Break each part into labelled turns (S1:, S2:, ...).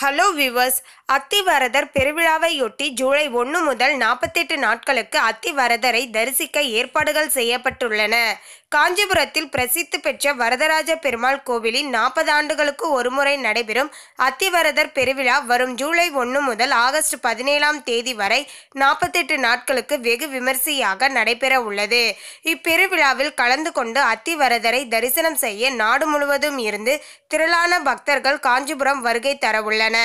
S1: hello viewers Athivaradar பெருவிழாவையொட்டி July ஒன்று முதல் நாற்பத்தெட்டு நாட்களுக்கு அத்திவரதரை தரிசிக்க ஏற்பாடுகள் செய்யப்பட்டுள்ளன காஞ்சிபுரத்தில் பிரசித்தி பெற்ற வரதராஜ பெருமாள் கோவிலின் நாற்பது ஆண்டுகளுக்கு ஒருமுறை நடைபெறும் அத்திவரதர் பெருவிழா வரும் ஜூலை ஒன்று முதல் ஆகஸ்ட் பதினேழாம் தேதி வரை நாற்பத்தெட்டு நாட்களுக்கு வெகு விமரிசையாக நடைபெற உள்ளது இப்பெருவிழாவில் கலந்து கொண்டு அத்திவரதரை தரிசனம் செய்ய நாடு முழுவதும் இருந்து திரளான பக்தர்கள் காஞ்சிபுரம் வருகை தரவுள்ளன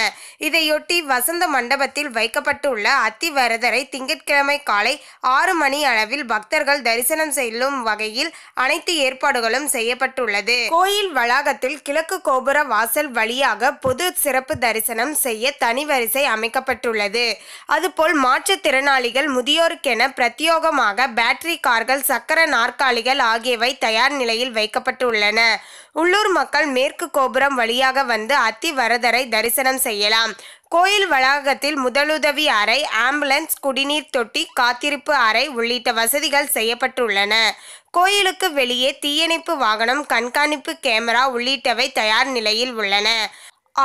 S1: இதையொட்டி வசந்த மண்டபத்தில் வைக்கப்பட்டுள்ள அத்திவரதரை திங்கட்கிழமை காலை ஆறு மணி அளவில் பக்தர்கள் தரிசனம் செல்லும் வகையில் அனைத்து ஏற்பாடுகளும் செய்யப்பட்டுள்ளது கோயில் வளாகத்தில் கிழக்கு கோபுர வாசல் வழியாக பொது சிறப்பு தரிசனம் செய்ய தனி வரிசை அமைக்கப்பட்டுள்ளது அதுபோல் மாற்றுத்திறனாளிகள் முதியோருக்கென பிரத்யோகமாக பேட்டரி கார்கள் சக்கர நாற்காலிகள் ஆகியவை தயார் நிலையில் வைக்கப்பட்டுள்ளன உள்ளூர் மக்கள் மேற்கு கோபுரம் வழியாக வந்து அத்தி வரதரை தரிசனம் செய்யலாம் கோயில் வளாகத்தில் முதலுதவி அறை ஆம்புலன்ஸ் குடிநீர் தொட்டி காத்திருப்பு அறை உள்ளிட்ட வசதிகள் செய்யப்பட்டுள்ளன கோயிலுக்கு வெளியே தீயணைப்பு வாகனம் கண்காணிப்பு கேமரா உள்ளிட்டவை தயார் நிலையில் உள்ளன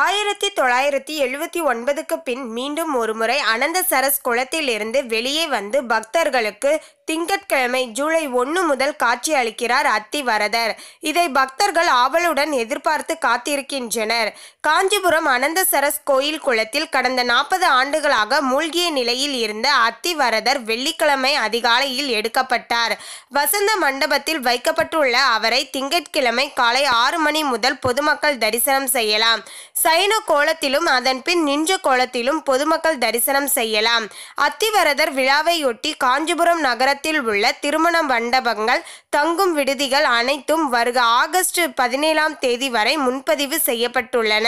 S1: ஆயிரத்தி தொள்ளாயிரத்தி எழுபத்தி ஒன்பதுக்கு பின் மீண்டும் ஒருமுறை அனந்த சரஸ் குளத்திலிருந்து வெளியே வந்து பக்தர்களுக்கு திங்கட்கிழமை ஜூலை ஒன்று முதல் காட்சி அளிக்கிறார் அத்திவரதர் இதை பக்தர்கள் ஆவலுடன் எதிர்பார்த்து காத்திருக்கின்றனர் காஞ்சிபுரம் அனந்தசரஸ் கோயில் குளத்தில் கடந்த நாற்பது ஆண்டுகளாக மூழ்கிய நிலையில் இருந்த அத்திவரதர் வெள்ளிக்கிழமை அதிகாலையில் எடுக்கப்பட்டார் வசந்த மண்டபத்தில் வைக்கப்பட்டுள்ள அவரை திங்கட்கிழமை காலை ஆறு மணி முதல் பொதுமக்கள் தரிசனம் செய்யலாம் சைன கோலத்திலும் அதன் பின் நின்ற கோலத்திலும் பொதுமக்கள் தரிசனம் செய்யலாம் அத்திவரதர் விழாவையொட்டி காஞ்சிபுரம் நகர நகரத்தில் உள்ள திருமண மண்டபங்கள் தங்கும் விடுதிகள் அனைத்தும் வருக ஆகஸ்ட் பதினேழாம் தேதி வரை முன்பதிவு செய்யப்பட்டுள்ளன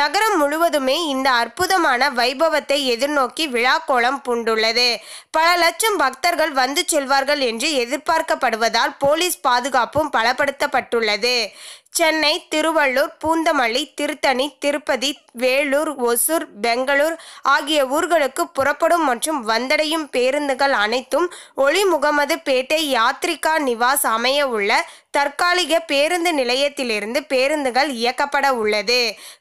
S1: நகரம் முழுவதுமே இந்த அற்புதமான வைபவத்தை எதிர்நோக்கி விழா கோலம் பூண்டுள்ளது பல லட்சம் பக்தர்கள் வந்து செல்வார்கள் என்று எதிர்பார்க்கப்படுவதால் போலீஸ் பாதுகாப்பும் பலப்படுத்தப்பட்டுள்ளது சென்னை திருவள்ளூர் பூந்தமல்லி திருத்தணி திருப்பதி வேலூர் ஒசூர் பெங்களூர் ஆகிய ஊர்களுக்கு புறப்படும் மற்றும் வந்தடையும் பேருந்துகள் அனைத்தும் ஒளி முகமது பேட்டை யாத்ரிகா நிவாஸ் அமைய உள்ள தற்காலிக பேருந்து நிலையத்திலிருந்து பேருந்துகள் இயக்கப்பட உள்ளது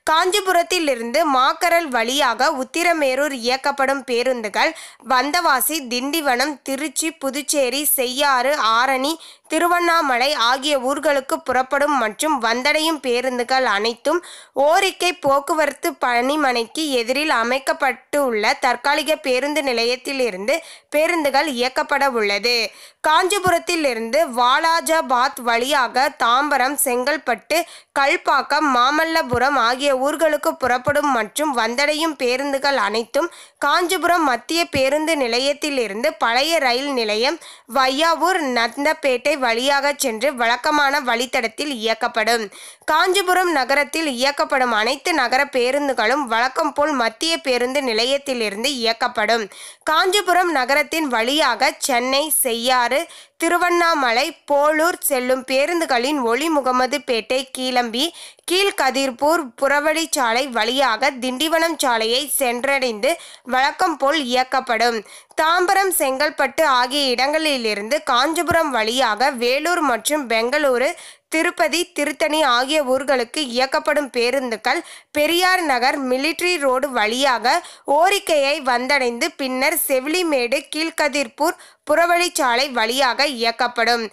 S1: காஞ்சிபுரத்திலிருந்து மாக்கரல் வழியாக உத்திரமேரூர் இயக்கப்படும் பேருந்துகள் வந்தவாசி திண்டிவனம் திருச்சி புதுச்சேரி செய்யாறு ஆரணி திருவண்ணாமலை ஆகிய ஊர்களுக்கு புறப்படும் மற்றும் வந்தடையும் பேருந்துகள் அனைத்தும் ஓரிக்கை போக்குவரத்து பணிமனைக்கு எதிரில் அமைக்கப்பட்டு உள்ள தற்காலிக பேருந்து நிலையத்திலிருந்து பேருந்துகள் இயக்கப்பட உள்ளது காஞ்சிபுரத்திலிருந்து வாலாஜாபாத் வழியாக தாம்பரம் செங்கல்பட்டு கல்பாக்கம் மாமல்லபுரம் ஆகிய ஊர்களுக்கு புறப்படும் மற்றும் வந்தடையும் பேருந்துகள் அனைத்தும் காஞ்சிபுரம் மத்திய பேருந்து நிலையத்திலிருந்து பழைய ரயில் நிலையம் வையாவூர் நந்தப்பேட்டை வழியாக சென்று வழக்கமான வழித்தடத்தில் இயக்கப்படும் காஞ்சிபுரம் நகரத்தில் இயக்கப்படும் அனைத்து நகர பேருந்துகளும் வழக்கம் போல் மத்திய பேருந்து நிலையத்திலிருந்து இயக்கப்படும் காஞ்சிபுரம் நகரத்தின் வழியாக சென்னை செய்யாறு திருவண்ணாமலை போலூர் செல்லும் பேருந்துகளின் ஒளி முகமது பேட்டை கீழம்பி கீழ்கதிர்பூர் புறவழிச்சாலை வழியாக திண்டிவனம் சாலையை சென்றடைந்து வழக்கம் போல் இயக்கப்படும் தாம்பரம் செங்கல்பட்டு ஆகிய இடங்களிலிருந்து காஞ்சிபுரம் வழியாக வேலூர் மற்றும் பெங்களூரு திருப்பதி திருத்தணி ஆகிய ஊர்களுக்கு இயக்கப்படும் பேருந்துகள் பெரியார் நகர் மிலிட்ரி ரோடு வழியாக ஓரிக்கையை வந்தடைந்து பின்னர் செவிலிமேடு கீழ்கதிர்பூர் புறவழிச்சாலை வழியாக இயக்கப்படும்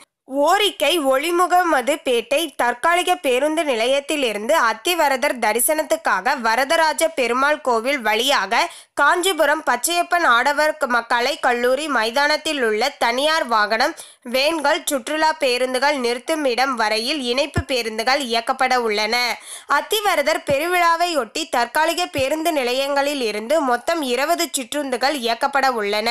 S1: ஓரிக்கை ஒளிமுகமது பேட்டை தற்காலிக பேருந்து நிலையத்திலிருந்து அத்திவரதர் தரிசனத்துக்காக வரதராஜ பெருமாள் கோவில் வழியாக காஞ்சிபுரம் பச்சையப்பன் ஆடவர் கலை கல்லூரி மைதானத்தில் உள்ள தனியார் வாகனம் வேன்கள் சுற்றுலா பேருந்துகள் நிறுத்தும் இடம் வரையில் இணைப்பு பேருந்துகள் இயக்கப்பட உள்ளன அத்திவரதர் பெருவிழாவையொட்டி தற்காலிக பேருந்து நிலையங்களில் இருந்து மொத்தம் இருபது சிற்றுந்துகள் இயக்கப்பட உள்ளன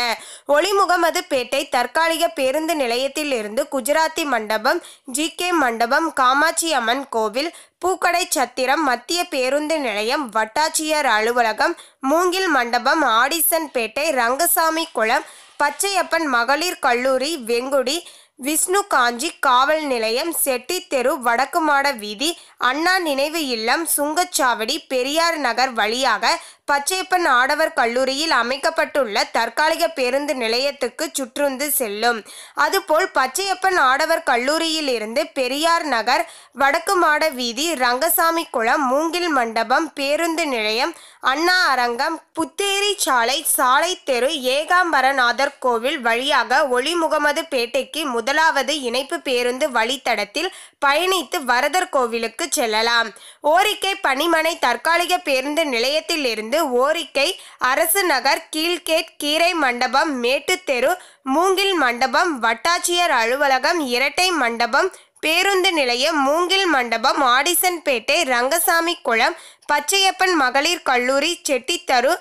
S1: ஒளிமுகமது பேட்டை தற்காலிக பேருந்து நிலையத்தில் இருந்து குஜராத் மூதாத்தி மண்டபம் ஜி கே மண்டபம் காமாட்சி அம்மன் கோவில் பூக்கடை சத்திரம் மத்திய பேருந்து நிலையம் வட்டாட்சியர் அலுவலகம் மூங்கில் மண்டபம் ஆடிசன்பேட்டை ரங்கசாமி குளம் பச்சையப்பன் மகளிர் கல்லூரி வெங்குடி விஷ்ணு காஞ்சி காவல் நிலையம் செட்டி தெரு வடக்குமாட வீதி அண்ணா நினைவு இல்லம் சுங்கச்சாவடி பெரியார் நகர் வழியாக பச்சையப்பன் ஆடவர் கல்லூரியில் அமைக்கப்பட்டுள்ள தற்காலிக பேருந்து நிலையத்துக்கு சுற்றுந்து செல்லும் அதுபோல் பச்சையப்பன் ஆடவர் கல்லூரியில் இருந்து பெரியார் நகர் வடக்கு மாட வீதி ரங்கசாமி குளம் மூங்கில் மண்டபம் பேருந்து நிலையம் அண்ணா அரங்கம் புத்தேரி சாலை சாலை தெரு ஏகாம்பரநாதர் கோவில் வழியாக ஒளி முகமது பேட்டைக்கு முதலாவது இணைப்பு பேருந்து வழித்தடத்தில் பயணித்து வரதர் கோவிலுக்கு செல்லலாம் ஓரிக்கை பனிமனை தற்காலிக பேருந்து நிலையத்திலிருந்து இருந்து ஓரிக்கை அரசு நகர் கீழ்கேட் கீரை மண்டபம் மேட்டுத்தெரு மூங்கில் மண்டபம் வட்டாட்சியர் அலுவலகம் இரட்டை மண்டபம் பேருந்து நிலையம் மூங்கில் மண்டபம் ஆடிசன்பேட்டை ரங்கசாமி குளம் பச்சையப்பன் மகளிர் கல்லூரி செட்டித்தரு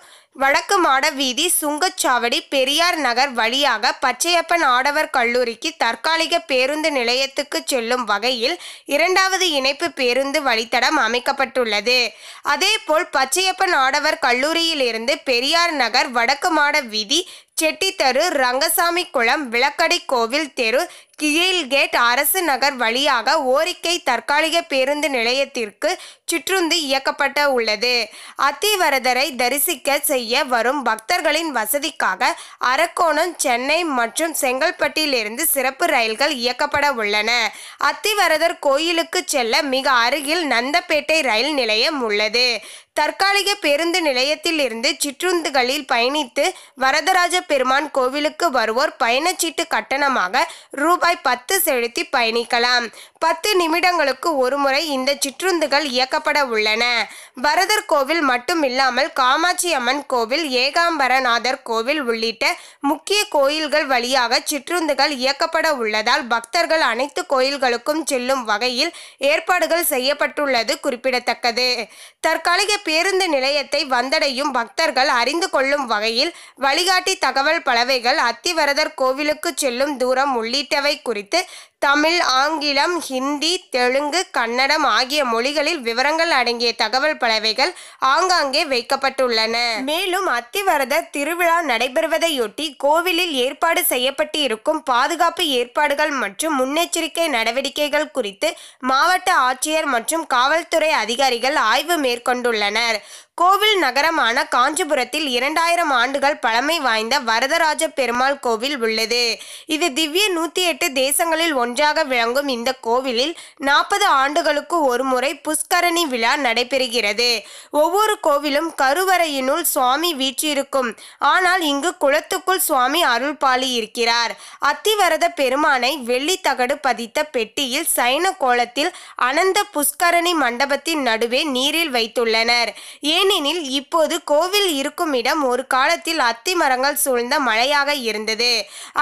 S1: வடக்கு மாட வீதி சுங்கச்சாவடி பெரியார் நகர் வழியாக பச்சையப்பன் ஆடவர் கல்லூரிக்கு தற்காலிக பேருந்து நிலையத்துக்கு செல்லும் வகையில் இரண்டாவது இணைப்பு பேருந்து வழித்தடம் அமைக்கப்பட்டுள்ளது அதேபோல் பச்சையப்பன் ஆடவர் கல்லூரியிலிருந்து பெரியார் நகர் வடக்கு மாட வீதி செட்டித்தரு ரங்கசாமி குளம் விளக்கடி கோவில் தெரு கீழ்கேட் அரசு நகர் வழியாக ஓரிக்கை தற்காலிக பேருந்து நிலையத்திற்கு சுற்றுந்து இயக்கப்பட்ட உள்ளது அத்திவரதரை தரிசிக்க செய்ய வரும் பக்தர்களின் வசதிக்காக அரக்கோணம் சென்னை மற்றும் செங்கல்பட்டியிலிருந்து சிறப்பு ரயில்கள் இயக்கப்பட உள்ளன அத்திவரதர் கோயிலுக்கு செல்ல மிக அருகில் நந்தப்பேட்டை ரயில் நிலையம் உள்ளது தற்காலிக பேருந்து நிலையத்தில் இருந்து சிற்றுந்துகளில் பயணித்து வரதராஜ பெருமான் கோவிலுக்கு வருவோர் பயணச்சீட்டு கட்டணமாக ரூபாய் பத்து செலுத்தி பயணிக்கலாம் பத்து நிமிடங்களுக்கு ஒருமுறை இந்த சிற்றுந்துகள் இயக்கப்பட உள்ளன வரதர் கோவில் மட்டும் இல்லாமல் காமாட்சி அம்மன் கோவில் ஏகாம்பரநாதர் கோவில் உள்ளிட்ட முக்கிய கோயில்கள் வழியாக சிற்றுந்துகள் இயக்கப்பட உள்ளதால் பக்தர்கள் அனைத்து கோயில்களுக்கும் செல்லும் வகையில் ஏற்பாடுகள் செய்யப்பட்டுள்ளது குறிப்பிடத்தக்கது தற்காலிக பேருந்து நிலையத்தை வந்தடையும் பக்தர்கள் அறிந்து கொள்ளும் வகையில் வழிகாட்டி தகவல் பலவைகள் அத்திவரதர் கோவிலுக்கு செல்லும் தூரம் உள்ளிட்டவை குறித்து தமிழ் ஆங்கிலம் ஹிந்தி தெலுங்கு கன்னடம் ஆகிய மொழிகளில் விவரங்கள் அடங்கிய தகவல் பலவைகள் ஆங்காங்கே வைக்கப்பட்டுள்ளன மேலும் அத்திவரத திருவிழா நடைபெறுவதையொட்டி கோவிலில் ஏற்பாடு செய்யப்பட்டு இருக்கும் பாதுகாப்பு ஏற்பாடுகள் மற்றும் முன்னெச்சரிக்கை நடவடிக்கைகள் குறித்து மாவட்ட ஆட்சியர் மற்றும் காவல்துறை அதிகாரிகள் ஆய்வு மேற்கொண்டுள்ளனர் கோவில் நகரமான காஞ்சிபுரத்தில் இரண்டாயிரம் ஆண்டுகள் பழமை வாய்ந்த வரதராஜ பெருமாள் கோவில் உள்ளது இது திவ்ய நூற்றி எட்டு தேசங்களில் ஒன்றாக விளங்கும் இந்த கோவிலில் நாற்பது ஆண்டுகளுக்கு ஒரு முறை புஷ்கரணி விழா நடைபெறுகிறது ஒவ்வொரு கோவிலும் கருவறையினுள் சுவாமி வீற்றிருக்கும் ஆனால் இங்கு குளத்துக்குள் சுவாமி அருள்பாலி இருக்கிறார் அத்திவரத பெருமானை வெள்ளித்தகடு பதித்த பெட்டியில் சைன கோலத்தில் அனந்த புஷ்கரணி மண்டபத்தின் நடுவே நீரில் வைத்துள்ளனர் ஏன் ஏனெனில் இப்போது கோவில் இருக்கும் இடம் ஒரு காலத்தில் அத்தி மரங்கள் சூழ்ந்த மலையாக இருந்தது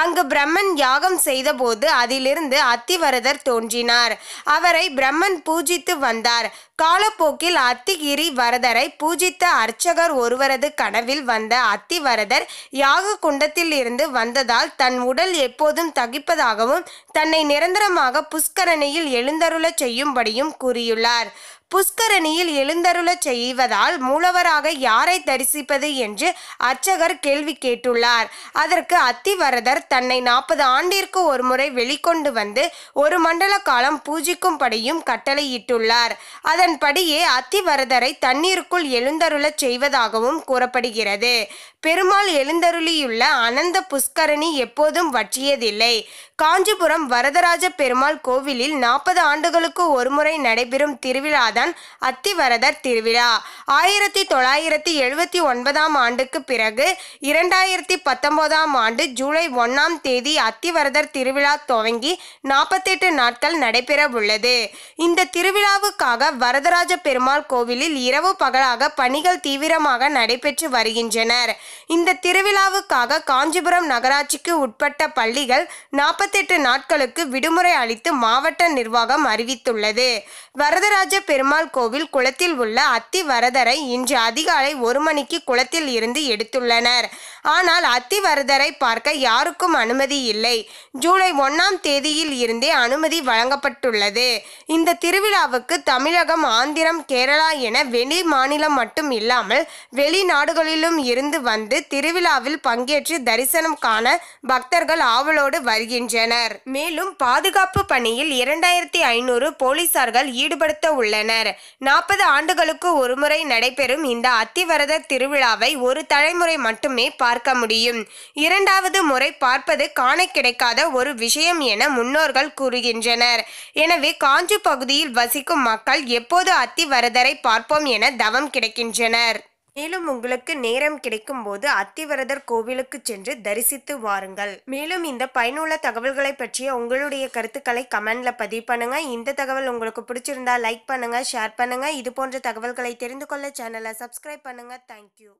S1: அங்கு பிரம்மன் யாகம் செய்தபோது அதிலிருந்து அத்திவரதர் தோன்றினார் அவரை பிரம்மன் பூஜித்து வந்தார் காலப்போக்கில் அத்திகிரி வரதரை பூஜித்த அர்ச்சகர் ஒருவரது கனவில் வந்த அத்திவரதர் யாக குண்டத்தில் இருந்து வந்ததால் தன் உடல் எப்போதும் தகிப்பதாகவும் தன்னை நிரந்தரமாக புஷ்கரணியில் எழுந்தருள செய்யும்படியும் கூறியுள்ளார் புஷ்கரணியில் எழுந்தருளச் செய்வதால் மூலவராக யாரை தரிசிப்பது என்று அர்ச்சகர் கேள்வி கேட்டுள்ளார் அதற்கு அத்திவரதர் தன்னை நாற்பது ஆண்டிற்கு ஒரு முறை வெளிக்கொண்டு வந்து ஒரு மண்டல காலம் பூஜிக்கும்படியும் கட்டளையிட்டுள்ளார் அதன்படியே அத்திவரதரை தண்ணீருக்குள் எழுந்தருளச் செய்வதாகவும் கூறப்படுகிறது பெருமாள் எழுந்தருளியுள்ள அனந்த புஷ்கரணி எப்போதும் வற்றியதில்லை காஞ்சிபுரம் வரதராஜ பெருமாள் கோவிலில் நாற்பது ஆண்டுகளுக்கு ஒருமுறை நடைபெறும் திருவிழாதான் அத்திவரதர் திருவிழா ஆயிரத்தி தொள்ளாயிரத்தி எழுபத்தி ஒன்பதாம் ஆண்டுக்கு பிறகு இரண்டாயிரத்தி பத்தொன்பதாம் ஆண்டு ஜூலை ஒன்றாம் தேதி அத்திவரதர் திருவிழா துவங்கி நாற்பத்தெட்டு நாட்கள் நடைபெற உள்ளது இந்த திருவிழாவுக்காக வரதராஜ பெருமாள் கோவிலில் இரவு பகலாக பணிகள் தீவிரமாக நடைபெற்று வருகின்றனர் இந்த திருவிழாவுக்காக காஞ்சிபுரம் நகராட்சிக்கு உட்பட்ட பள்ளிகள் நாற்பத்தெட்டு நாட்களுக்கு விடுமுறை அளித்து மாவட்ட நிர்வாகம் அறிவித்துள்ளது வரதராஜ பெருமாள் கோவில் குளத்தில் உள்ள அத்தி வரதரை இன்று அதிகாலை ஒரு மணிக்கு குளத்தில் இருந்து எடுத்துள்ளனர் ஆனால் அத்தி வரதரை பார்க்க யாருக்கும் அனுமதி இல்லை ஜூலை ஒன்னாம் தேதியில் இருந்தே அனுமதி வழங்கப்பட்டுள்ளது இந்த திருவிழாவுக்கு தமிழகம் ஆந்திரம் கேரளா என வெளி மாநிலம் மட்டும் இல்லாமல் வெளிநாடுகளிலும் இருந்து வந்த வந்து திருவிழாவில் பங்கேற்று தரிசனம் காண பக்தர்கள் ஆவலோடு வருகின்றனர் மேலும் பாதுகாப்பு பணியில் இரண்டாயிரத்தி ஐநூறு போலீசார்கள் ஈடுபடுத்த உள்ளனர் நாற்பது ஆண்டுகளுக்கு ஒருமுறை நடைபெறும் இந்த அத்திவரத திருவிழாவை ஒரு தலைமுறை மட்டுமே பார்க்க முடியும் இரண்டாவது முறை பார்ப்பது காண கிடைக்காத ஒரு விஷயம் என முன்னோர்கள் கூறுகின்றனர் எனவே காஞ்சி பகுதியில் வசிக்கும் மக்கள் எப்போது அத்திவரதரை பார்ப்போம் என தவம் கிடைக்கின்றனர் மேலும் உங்களுக்கு நேரம் கிடைக்கும் போது அத்திவரதர் கோவிலுக்கு சென்று தரிசித்து வாருங்கள் மேலும் இந்த பயனுள்ள தகவல்களை பற்றிய உங்களுடைய கருத்துக்களை கமெண்ட்ல பதிவு பண்ணுங்க இந்த தகவல் உங்களுக்கு பிடிச்சிருந்தா லைக் பண்ணுங்க ஷேர் பண்ணுங்க இது போன்ற தகவல்களை தெரிந்து கொள்ள சேனலை சப்ஸ்கிரைப் பண்ணுங்க தேங்க்யூ